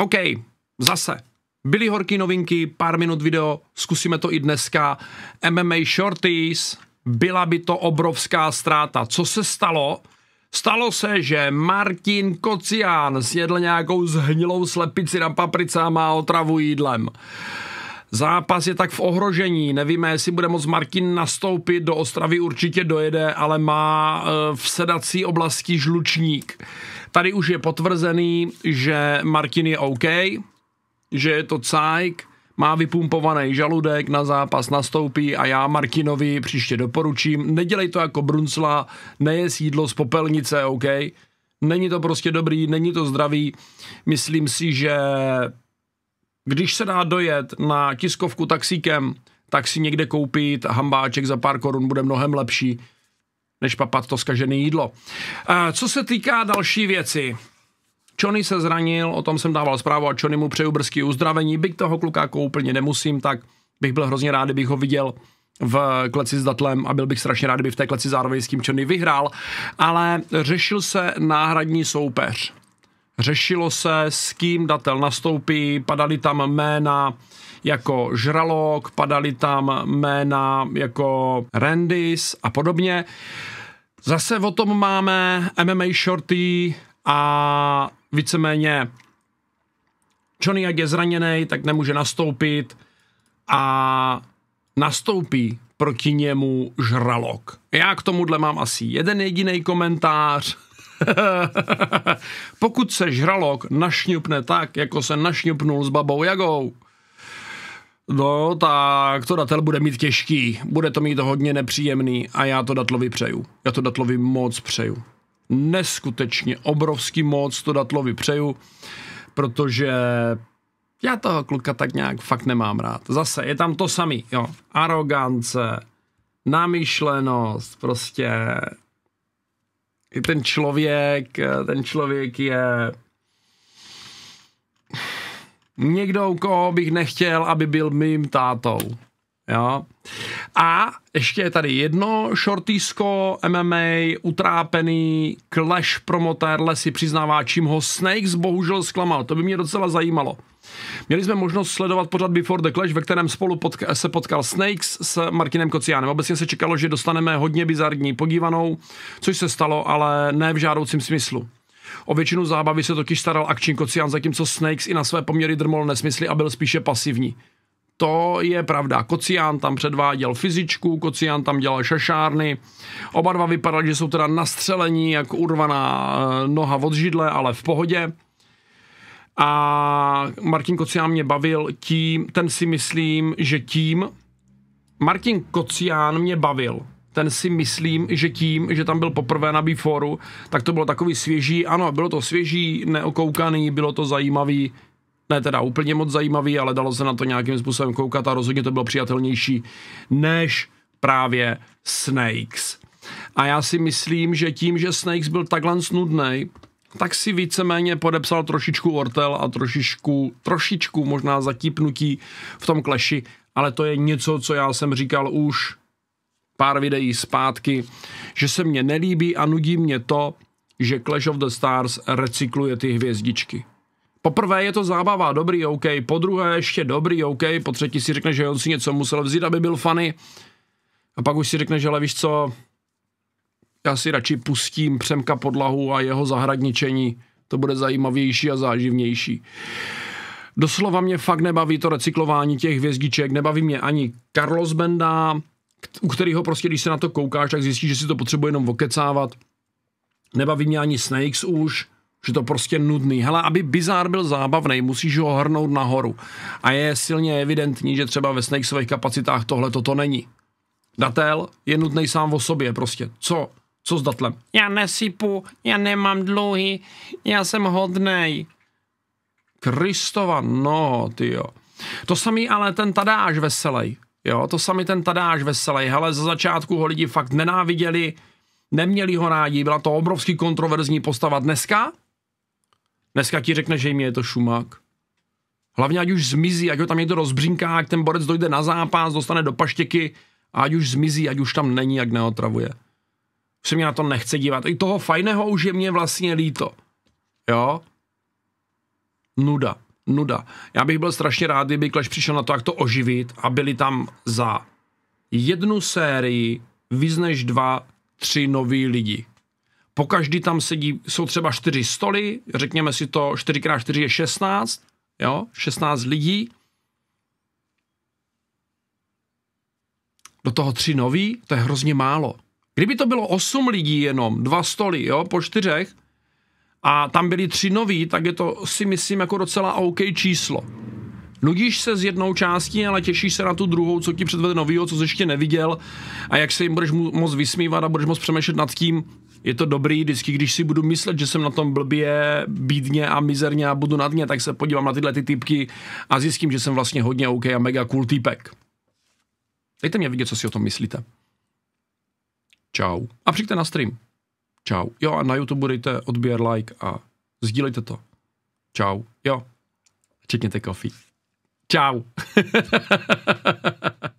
OK, zase. Byly horké novinky, pár minut video, zkusíme to i dneska. MMA Shorties, byla by to obrovská ztráta. Co se stalo? Stalo se, že Martin Kocián sjedl nějakou zhnilou slepici na paprice a otravu jídlem. Zápas je tak v ohrožení, nevíme, jestli bude moc Martin nastoupit, do Ostravy určitě dojede, ale má eh, v sedací oblasti žlučník. Tady už je potvrzený, že Martin je OK, že je to cajk, má vypumpovaný žaludek, na zápas nastoupí a já Martinovi příště doporučím, nedělej to jako Bruncla, neje sídlo z popelnice, OK? Není to prostě dobrý, není to zdravý. Myslím si, že když se dá dojet na tiskovku taxíkem, tak si někde koupit hambáček za pár korun bude mnohem lepší, než papat to skažené jídlo. Co se týká další věci, Johnny se zranil, o tom jsem dával zprávu a Johnny mu přeju brzký uzdravení. Byť toho klukáku úplně nemusím, tak bych byl hrozně rád, kdybych ho viděl v kleci s datlem a byl bych strašně rád, kdyby v té kleci zároveň s tím Johnny vyhrál, ale řešil se náhradní soupeř. Řešilo se, s kým datel nastoupí, padaly tam jména jako Žralok, padaly tam jména jako Rendis a podobně. Uh, Zase o tom máme MMA shorty a víceméně Johnny, jak je zraněný, tak nemůže nastoupit a nastoupí proti němu žralok. Já k tomuhle mám asi jeden jediný komentář. Pokud se žralok našňupne tak, jako se našňupnul s babou Jagou, no tak to datel bude mít těžký, bude to mít hodně nepříjemný a já to datlovi přeju. Já to datlovi moc přeju. Neskutečně obrovský moc to datlovi přeju, protože já toho kluka tak nějak fakt nemám rád. Zase je tam to samý, jo. Arogance, namyšlenost, prostě i ten člověk, ten člověk je někdo, koho bych nechtěl, aby byl mým tátou. Jo. A ještě je tady jedno shortisko MMA, utrápený Clash promoter si přiznává, čím ho Snakes bohužel zklamal. To by mě docela zajímalo. Měli jsme možnost sledovat pořad Before the Clash, ve kterém spolu potka- se potkal Snakes s Martinem Kociánem. Obecně se čekalo, že dostaneme hodně bizarní podívanou, což se stalo, ale ne v žádoucím smyslu. O většinu zábavy se totiž staral akční kocián, zatímco Snakes i na své poměry drmol nesmysly a byl spíše pasivní. To je pravda. Kocián tam předváděl fyzičku, Kocián tam dělal šašárny. Oba dva vypadali, že jsou teda nastřelení, jak urvaná eh, noha od židle, ale v pohodě. A Martin Kocián mě bavil tím, ten si myslím, že tím, Martin Kocián mě bavil ten si myslím, že tím, že tam byl poprvé na Biforu, tak to bylo takový svěží, ano, bylo to svěží, neokoukaný, bylo to zajímavý, ne teda úplně moc zajímavý, ale dalo se na to nějakým způsobem koukat a rozhodně to bylo přijatelnější než právě Snakes. A já si myslím, že tím, že Snakes byl takhle snudný, tak si víceméně podepsal trošičku Ortel a trošičku, trošičku možná zatípnutí v tom kleši, ale to je něco, co já jsem říkal už pár videí zpátky, že se mně nelíbí a nudí mě to, že Clash of the Stars recykluje ty hvězdičky. Poprvé je to zábava, dobrý, OK, po druhé ještě dobrý, OK, po třetí si řekne, že on si něco musel vzít, aby byl fany, a pak už si řekne, že ale víš co, já si radši pustím Přemka podlahu a jeho zahradničení, to bude zajímavější a záživnější. Doslova mě fakt nebaví to recyklování těch hvězdiček, nebaví mě ani Carlos Benda, u kterého prostě, když se na to koukáš, tak zjistíš, že si to potřebuje jenom okecávat. Nebaví mě ani Snakes už, že to prostě nudný. Hele, aby bizár byl zábavný, musíš ho hrnout nahoru. A je silně evidentní, že třeba ve Snakesových kapacitách tohle toto není. Datel je nutný sám o sobě prostě. Co? Co s datlem? Já nesypu, já nemám dluhy, já jsem hodnej. Kristova, no, ty jo. To samý ale ten Tadáš veselý. Jo, to sami ten Tadáš Veselý, hele, za začátku ho lidi fakt nenáviděli, neměli ho rádi, byla to obrovský kontroverzní postava dneska. Dneska ti řekne, že jim je to šumák. Hlavně ať už zmizí, ať ho tam někdo rozbřinká, ať ten borec dojde na zápas, dostane do paštěky a ať už zmizí, ať už tam není, jak neotravuje. Už se mě na to nechce dívat. I toho fajného už je mě vlastně líto. Jo? Nuda nuda. Já bych byl strašně rád, kdyby Clash přišel na to, jak to oživit a byli tam za jednu sérii víc než dva, tři noví lidi. Po každý tam sedí, jsou třeba čtyři stoly, řekněme si to, 4x4 je 16, jo, 16 lidí. Do toho tři noví, to je hrozně málo. Kdyby to bylo 8 lidí jenom, dva stoly, jo, po čtyřech, a tam byly tři noví, tak je to si myslím jako docela OK číslo. Nudíš se s jednou částí, ale těšíš se na tu druhou, co ti předvede novýho, co jsi ještě neviděl a jak se jim budeš moc vysmívat a budeš moc přemýšlet nad tím, je to dobrý vždycky, když si budu myslet, že jsem na tom blbě, bídně a mizerně a budu na dně, tak se podívám na tyhle ty typky a zjistím, že jsem vlastně hodně OK a mega cool typek. Dejte mě vidět, co si o tom myslíte. Čau. A přijďte na stream. Čau. Jo a na YouTube dejte odběr, like a sdílejte to. Čau. Jo. Čekněte kofí. Čau.